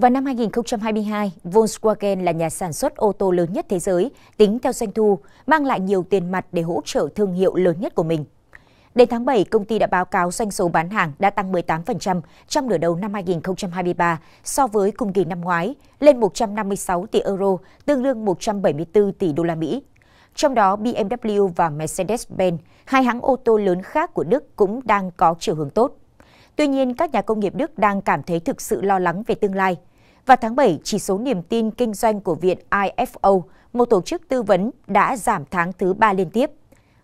Vào năm 2022, Volkswagen là nhà sản xuất ô tô lớn nhất thế giới, tính theo doanh thu, mang lại nhiều tiền mặt để hỗ trợ thương hiệu lớn nhất của mình. Đến tháng 7, công ty đã báo cáo doanh số bán hàng đã tăng 18% trong nửa đầu năm 2023 so với cùng kỳ năm ngoái, lên 156 tỷ euro, tương đương 174 tỷ đô la Mỹ. Trong đó, BMW và Mercedes-Benz, hai hãng ô tô lớn khác của Đức cũng đang có chiều hướng tốt. Tuy nhiên, các nhà công nghiệp Đức đang cảm thấy thực sự lo lắng về tương lai. Vào tháng 7, chỉ số niềm tin kinh doanh của Viện IFO, một tổ chức tư vấn, đã giảm tháng thứ ba liên tiếp.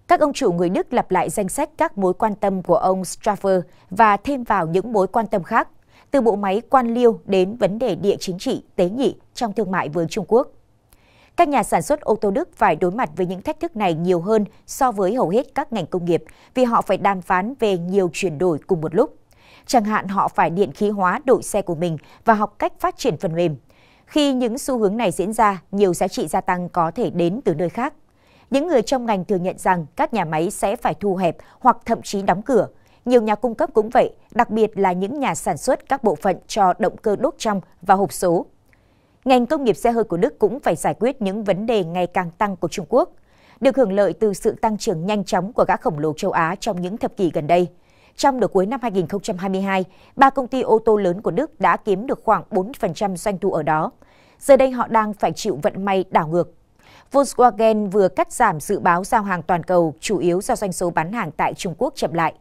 Các ông chủ người Đức lặp lại danh sách các mối quan tâm của ông Straffer và thêm vào những mối quan tâm khác, từ bộ máy quan liêu đến vấn đề địa chính trị, tế nhị trong thương mại với Trung Quốc. Các nhà sản xuất ô tô Đức phải đối mặt với những thách thức này nhiều hơn so với hầu hết các ngành công nghiệp vì họ phải đàm phán về nhiều chuyển đổi cùng một lúc chẳng hạn họ phải điện khí hóa đội xe của mình và học cách phát triển phần mềm. Khi những xu hướng này diễn ra, nhiều giá trị gia tăng có thể đến từ nơi khác. Những người trong ngành thừa nhận rằng các nhà máy sẽ phải thu hẹp hoặc thậm chí đóng cửa. Nhiều nhà cung cấp cũng vậy, đặc biệt là những nhà sản xuất các bộ phận cho động cơ đốt trong và hộp số. Ngành công nghiệp xe hơi của Đức cũng phải giải quyết những vấn đề ngày càng tăng của Trung Quốc, được hưởng lợi từ sự tăng trưởng nhanh chóng của các khổng lồ châu Á trong những thập kỷ gần đây. Trong nửa cuối năm 2022, ba công ty ô tô lớn của Đức đã kiếm được khoảng 4% doanh thu ở đó. Giờ đây họ đang phải chịu vận may đảo ngược. Volkswagen vừa cắt giảm dự báo giao hàng toàn cầu chủ yếu do doanh số bán hàng tại Trung Quốc chậm lại.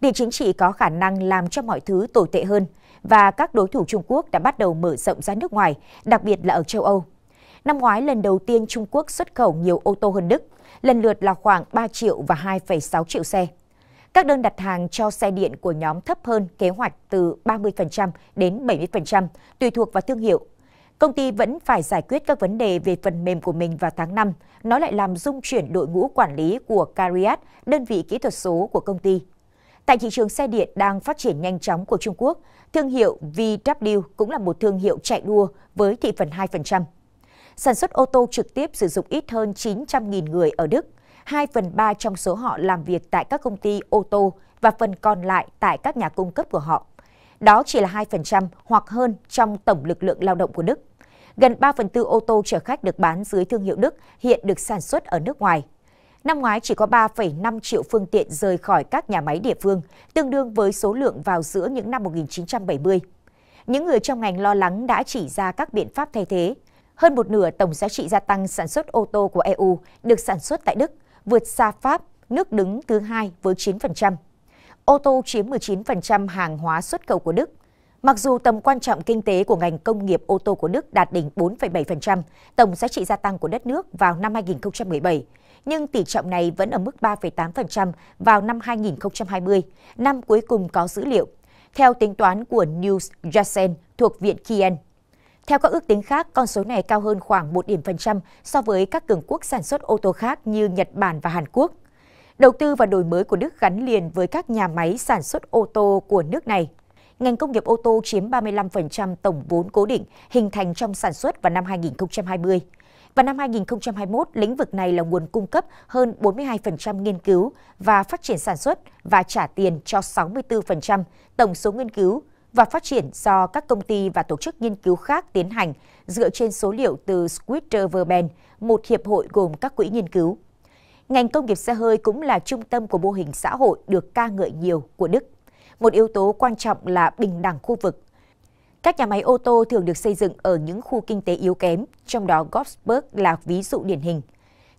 Địa chính trị có khả năng làm cho mọi thứ tồi tệ hơn và các đối thủ Trung Quốc đã bắt đầu mở rộng ra nước ngoài, đặc biệt là ở châu Âu. Năm ngoái lần đầu tiên Trung Quốc xuất khẩu nhiều ô tô hơn Đức, lần lượt là khoảng 3 triệu và 2,6 triệu xe. Các đơn đặt hàng cho xe điện của nhóm thấp hơn kế hoạch từ 30% đến 70%, tùy thuộc vào thương hiệu. Công ty vẫn phải giải quyết các vấn đề về phần mềm của mình vào tháng 5. Nó lại làm dung chuyển đội ngũ quản lý của Cariat, đơn vị kỹ thuật số của công ty. Tại thị trường xe điện đang phát triển nhanh chóng của Trung Quốc, thương hiệu VW cũng là một thương hiệu chạy đua với thị phần 2%. Sản xuất ô tô trực tiếp sử dụng ít hơn 900.000 người ở Đức – 2 phần 3 trong số họ làm việc tại các công ty ô tô và phần còn lại tại các nhà cung cấp của họ. Đó chỉ là 2% hoặc hơn trong tổng lực lượng lao động của Đức. Gần 3 phần tư ô tô chở khách được bán dưới thương hiệu Đức hiện được sản xuất ở nước ngoài. Năm ngoái chỉ có 3,5 triệu phương tiện rời khỏi các nhà máy địa phương, tương đương với số lượng vào giữa những năm 1970. Những người trong ngành lo lắng đã chỉ ra các biện pháp thay thế. Hơn một nửa tổng giá trị gia tăng sản xuất ô tô của EU được sản xuất tại Đức, vượt xa Pháp, nước đứng thứ hai với 9%. Ô tô chiếm 19% hàng hóa xuất khẩu của Đức. Mặc dù tầm quan trọng kinh tế của ngành công nghiệp ô tô của Đức đạt đỉnh 4,7%, tổng giá trị gia tăng của đất nước vào năm 2017, nhưng tỷ trọng này vẫn ở mức 3,8% vào năm 2020, năm cuối cùng có dữ liệu. Theo tính toán của News Jasen thuộc Viện Kien, theo các ước tính khác, con số này cao hơn khoảng 1 điểm phần trăm so với các cường quốc sản xuất ô tô khác như Nhật Bản và Hàn Quốc. Đầu tư và đổi mới của Đức gắn liền với các nhà máy sản xuất ô tô của nước này. Ngành công nghiệp ô tô chiếm 35% tổng vốn cố định hình thành trong sản xuất vào năm 2020. Và năm 2021, lĩnh vực này là nguồn cung cấp hơn 42% nghiên cứu và phát triển sản xuất và trả tiền cho 64% tổng số nghiên cứu và phát triển do các công ty và tổ chức nghiên cứu khác tiến hành dựa trên số liệu từ Switzerverben, một hiệp hội gồm các quỹ nghiên cứu. Ngành công nghiệp xe hơi cũng là trung tâm của mô hình xã hội được ca ngợi nhiều của Đức. Một yếu tố quan trọng là bình đẳng khu vực. Các nhà máy ô tô thường được xây dựng ở những khu kinh tế yếu kém, trong đó Gothenburg là ví dụ điển hình.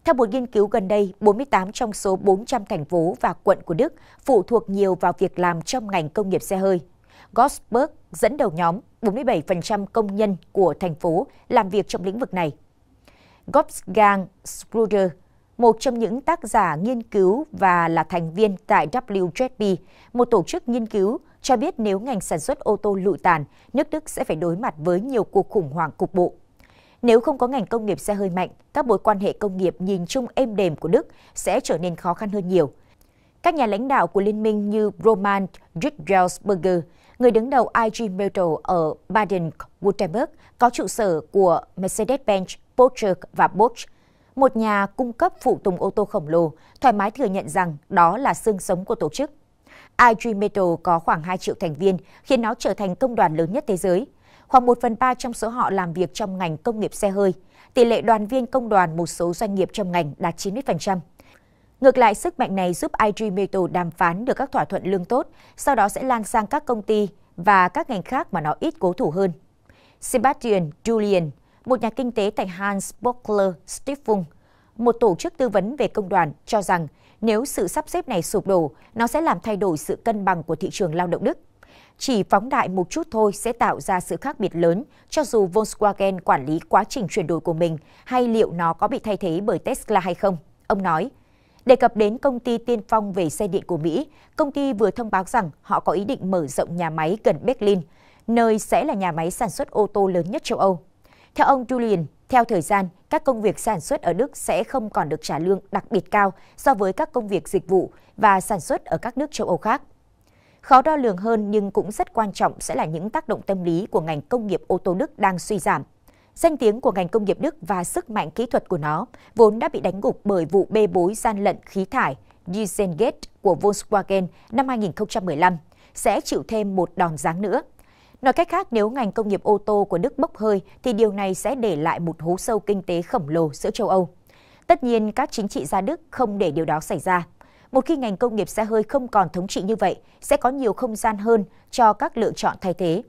Theo một nghiên cứu gần đây, 48 trong số 400 thành phố và quận của Đức phụ thuộc nhiều vào việc làm trong ngành công nghiệp xe hơi. Gosberg dẫn đầu nhóm 47% công nhân của thành phố làm việc trong lĩnh vực này. Wolfgang Schroeder, một trong những tác giả nghiên cứu và là thành viên tại WZP, một tổ chức nghiên cứu, cho biết nếu ngành sản xuất ô tô lụi tàn, nước Đức sẽ phải đối mặt với nhiều cuộc khủng hoảng cục bộ. Nếu không có ngành công nghiệp xe hơi mạnh, các mối quan hệ công nghiệp nhìn chung êm đềm của Đức sẽ trở nên khó khăn hơn nhiều. Các nhà lãnh đạo của liên minh như Roman Rittelsberger người đứng đầu IG Metal ở Baden-Württemberg có trụ sở của Mercedes-Benz, Porsche và Bosch, một nhà cung cấp phụ tùng ô tô khổng lồ, thoải mái thừa nhận rằng đó là xương sống của tổ chức. IG Metal có khoảng 2 triệu thành viên, khiến nó trở thành công đoàn lớn nhất thế giới. Khoảng 1 phần 3 trong số họ làm việc trong ngành công nghiệp xe hơi. Tỷ lệ đoàn viên công đoàn một số doanh nghiệp trong ngành đạt 90%. Ngược lại, sức mạnh này giúp IG Metal đàm phán được các thỏa thuận lương tốt, sau đó sẽ lan sang các công ty và các ngành khác mà nó ít cố thủ hơn. Sebastian Julian, một nhà kinh tế tại Hans Bockler Stiftung, một tổ chức tư vấn về công đoàn, cho rằng nếu sự sắp xếp này sụp đổ, nó sẽ làm thay đổi sự cân bằng của thị trường lao động Đức. Chỉ phóng đại một chút thôi sẽ tạo ra sự khác biệt lớn, cho dù Volkswagen quản lý quá trình chuyển đổi của mình hay liệu nó có bị thay thế bởi Tesla hay không. Ông nói, Đề cập đến công ty tiên phong về xe điện của Mỹ, công ty vừa thông báo rằng họ có ý định mở rộng nhà máy gần Berlin, nơi sẽ là nhà máy sản xuất ô tô lớn nhất châu Âu. Theo ông Julian, theo thời gian, các công việc sản xuất ở Đức sẽ không còn được trả lương đặc biệt cao so với các công việc dịch vụ và sản xuất ở các nước châu Âu khác. Khó đo lường hơn nhưng cũng rất quan trọng sẽ là những tác động tâm lý của ngành công nghiệp ô tô Đức đang suy giảm Danh tiếng của ngành công nghiệp Đức và sức mạnh kỹ thuật của nó vốn đã bị đánh gục bởi vụ bê bối gian lận khí thải Dieselgate của Volkswagen năm 2015 sẽ chịu thêm một đòn giáng nữa. Nói cách khác, nếu ngành công nghiệp ô tô của Đức bốc hơi thì điều này sẽ để lại một hố sâu kinh tế khổng lồ giữa châu Âu. Tất nhiên, các chính trị gia Đức không để điều đó xảy ra. Một khi ngành công nghiệp xe hơi không còn thống trị như vậy, sẽ có nhiều không gian hơn cho các lựa chọn thay thế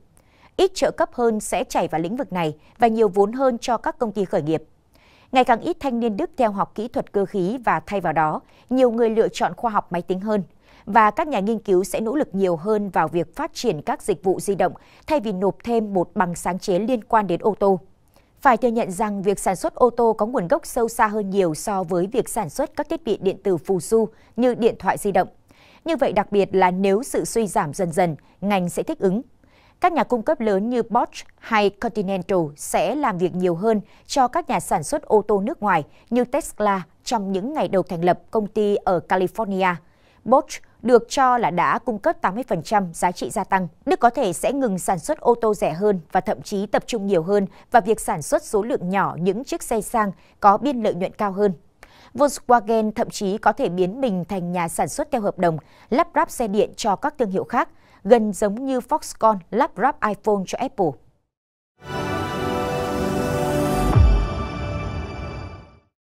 ít trợ cấp hơn sẽ chảy vào lĩnh vực này và nhiều vốn hơn cho các công ty khởi nghiệp. Ngày càng ít thanh niên Đức theo học kỹ thuật cơ khí và thay vào đó, nhiều người lựa chọn khoa học máy tính hơn và các nhà nghiên cứu sẽ nỗ lực nhiều hơn vào việc phát triển các dịch vụ di động thay vì nộp thêm một bằng sáng chế liên quan đến ô tô. Phải thừa nhận rằng việc sản xuất ô tô có nguồn gốc sâu xa hơn nhiều so với việc sản xuất các thiết bị điện tử phù du như điện thoại di động. Như vậy đặc biệt là nếu sự suy giảm dần dần, ngành sẽ thích ứng. Các nhà cung cấp lớn như Bosch hay Continental sẽ làm việc nhiều hơn cho các nhà sản xuất ô tô nước ngoài như Tesla trong những ngày đầu thành lập công ty ở California. Bosch được cho là đã cung cấp 80% giá trị gia tăng. Đức có thể sẽ ngừng sản xuất ô tô rẻ hơn và thậm chí tập trung nhiều hơn vào việc sản xuất số lượng nhỏ những chiếc xe sang có biên lợi nhuận cao hơn. Volkswagen thậm chí có thể biến mình thành nhà sản xuất theo hợp đồng, lắp ráp xe điện cho các thương hiệu khác, gần giống như Foxconn lắp ráp iPhone cho Apple.